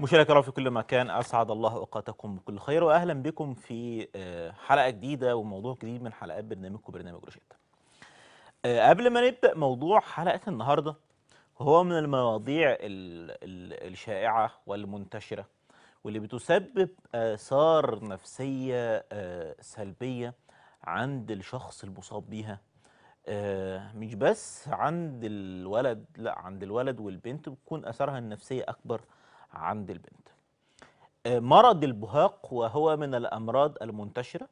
مشاركة في كل مكان اسعد الله اوقاتكم بكل خير واهلا بكم في آه، حلقه جديده وموضوع جديد من حلقات برنامجكم برنامج روشيتا. آه، قبل ما نبدا موضوع حلقه النهارده هو من المواضيع الشائعه والمنتشره واللي بتسبب اثار نفسيه آه، سلبيه عند الشخص المصاب بيها مش بس عند الولد لا عند الولد والبنت بتكون اثارها النفسيه اكبر عند البنت آه، مرض البهاق وهو من الأمراض المنتشرة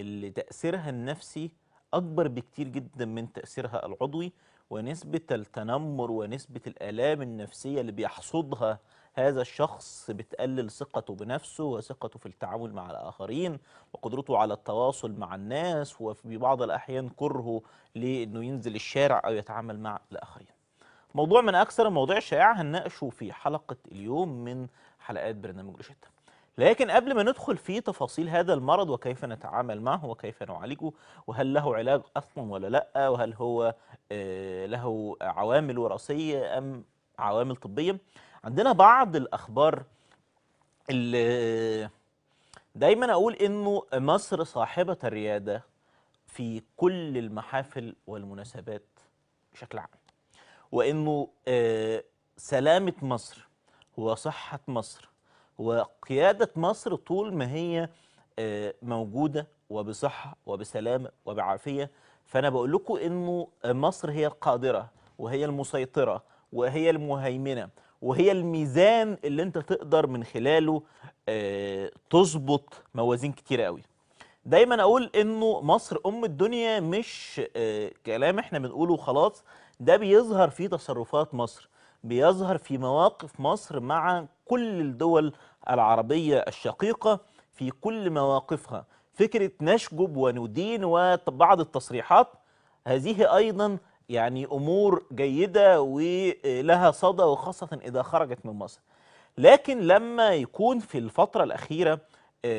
اللي تأثيرها النفسي أكبر بكتير جدا من تأثيرها العضوي ونسبة التنمر ونسبة الآلام النفسية اللي بيحصدها هذا الشخص بتقلل ثقته بنفسه وثقته في التعامل مع الآخرين وقدرته على التواصل مع الناس وفي بعض الأحيان كرهه لأنه ينزل الشارع أو يتعامل مع الآخرين موضوع من اكثر المواضيع الشائعه هنناقشه في حلقه اليوم من حلقات برنامج روشيتا لكن قبل ما ندخل في تفاصيل هذا المرض وكيف نتعامل معه وكيف نعالجه وهل له علاج اصلا ولا لا وهل هو آه، له عوامل وراثيه ام عوامل طبيه عندنا بعض الاخبار اللي دايما اقول انه مصر صاحبه الرياده في كل المحافل والمناسبات بشكل عام وانه آه، سلامه مصر وصحه مصر وقياده مصر طول ما هي آه، موجوده وبصحه وبسلامه وبعافيه فانا بقول لكم انه مصر هي القادره وهي المسيطره وهي المهيمنه وهي الميزان اللي انت تقدر من خلاله آه، تظبط موازين كتير قوي دايما اقول انه مصر ام الدنيا مش كلام احنا بنقوله خلاص ده بيظهر في تصرفات مصر بيظهر في مواقف مصر مع كل الدول العربية الشقيقة في كل مواقفها فكرة نشجب وندين وبعض التصريحات هذه أيضا يعني أمور جيدة ولها صدى وخاصة إذا خرجت من مصر لكن لما يكون في الفترة الأخيرة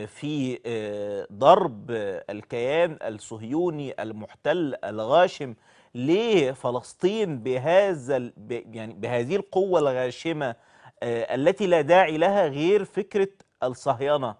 في آه، ضرب الكيان الصهيوني المحتل الغاشم ليه فلسطين بهذا يعني بهذه القوه الغاشمه آه، التي لا داعي لها غير فكره الصهيانة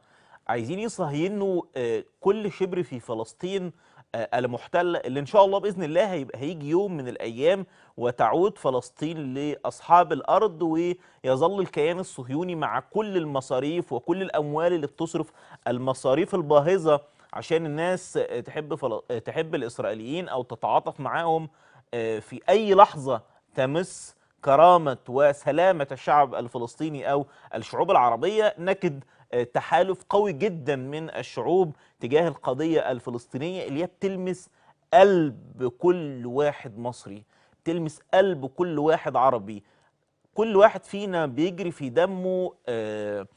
عايزين يصهينوا آه، كل شبر في فلسطين آه، المحتل اللي ان شاء الله باذن الله هيبقى هيجي يوم من الايام وتعود فلسطين لاصحاب الارض ويظل الكيان الصهيوني مع كل المصاريف وكل الاموال اللي بتصرف المصاريف الباهظه عشان الناس تحب فل... تحب الاسرائيليين او تتعاطف معاهم آه، في اي لحظه تمس كرامه وسلامه الشعب الفلسطيني او الشعوب العربيه نكد تحالف قوي جدا من الشعوب تجاه القضية الفلسطينية اللي هي بتلمس قلب كل واحد مصري بتلمس قلب كل واحد عربي كل واحد فينا بيجري في دمه آه،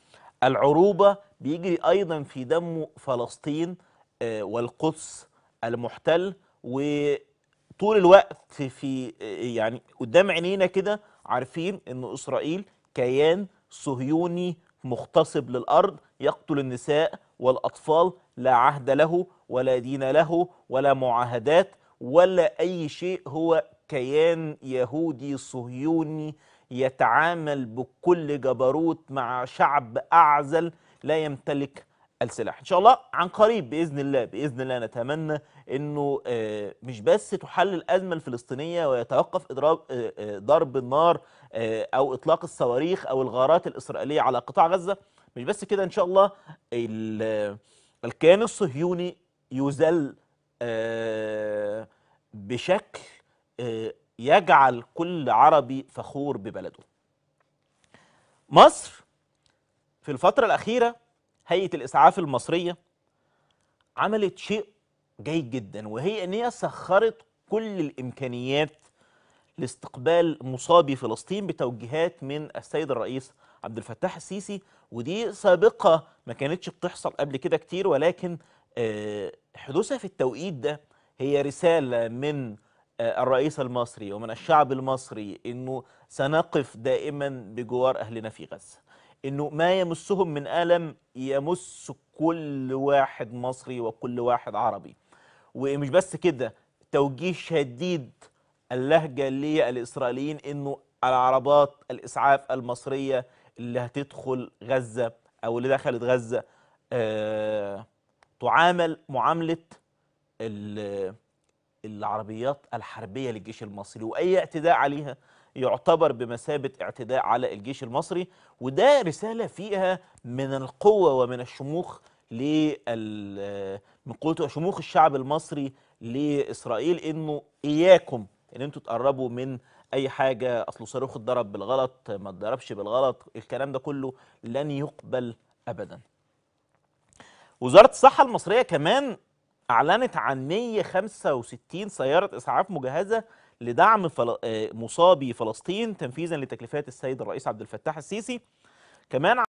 العروبة بيجري أيضا في دمه فلسطين آه، والقدس المحتل وطول الوقت في آه، يعني قدام عينينا كده عارفين أن إسرائيل كيان صهيوني مغتصب للأرض يقتل النساء والأطفال لا عهد له ولا دين له ولا معاهدات ولا أي شيء هو كيان يهودي صهيوني يتعامل بكل جبروت مع شعب أعزل لا يمتلك السلاح ان شاء الله عن قريب باذن الله باذن الله نتمنى انه آه، مش بس تحل الازمه الفلسطينيه ويتوقف اضراب آه، آه، ضرب النار او اطلاق الصواريخ او الغارات الاسرائيليه على قطاع غزه مش بس كده ان شاء الله الكيان الصهيوني يزل بشكل يجعل كل عربي فخور ببلده مصر في الفتره الاخيره هيئه الاسعاف المصريه عملت شيء جيد جدا وهي ان هي سخرت كل الامكانيات لاستقبال مصابي فلسطين بتوجيهات من السيد الرئيس عبد الفتاح السيسي ودي سابقه ما كانتش بتحصل قبل كده كتير ولكن آه، حدوثها في التوقيت ده هي رساله من آه، الرئيس المصري ومن الشعب المصري انه سنقف دائما بجوار اهلنا في غزه انه ما يمسهم من الم يمس كل واحد مصري وكل واحد عربي ومش بس كده توجيه شديد اللهجه للاسرائيليين انه العربات الاسعاف المصريه اللي هتدخل غزه او اللي دخلت غزه آه تعامل معامله العربيات الحربيه للجيش المصري واي اعتداء عليها يعتبر بمثابة اعتداء على الجيش المصري وده رسالة فيها من القوة ومن الشموخ من قوته وشموخ الشعب المصري لإسرائيل إنه إياكم إن أنتوا تقربوا من أي حاجة أصله صاروخ اتضرب بالغلط ما اتضربش بالغلط الكلام ده كله لن يقبل أبدا وزارة الصحة المصرية كمان أعلنت عن 165 سيارة إسعاف مجهزة لدعم فل... آه، مصابي فلسطين تنفيذا لتكليفات السيد الرئيس عبد الفتاح السيسي كمان